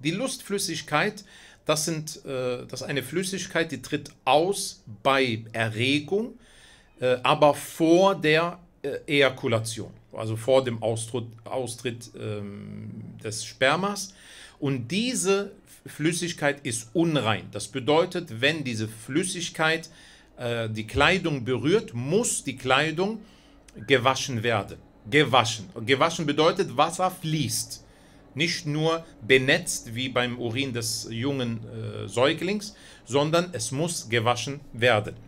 Die Lustflüssigkeit, das, sind, äh, das ist eine Flüssigkeit, die tritt aus bei Erregung, äh, aber vor der äh, Ejakulation, also vor dem Austritt, Austritt ähm, des Spermas. Und diese Flüssigkeit ist unrein. Das bedeutet, wenn diese Flüssigkeit äh, die Kleidung berührt, muss die Kleidung gewaschen werden. Gewaschen. Gewaschen bedeutet, Wasser fließt nicht nur benetzt wie beim Urin des jungen äh, Säuglings, sondern es muss gewaschen werden.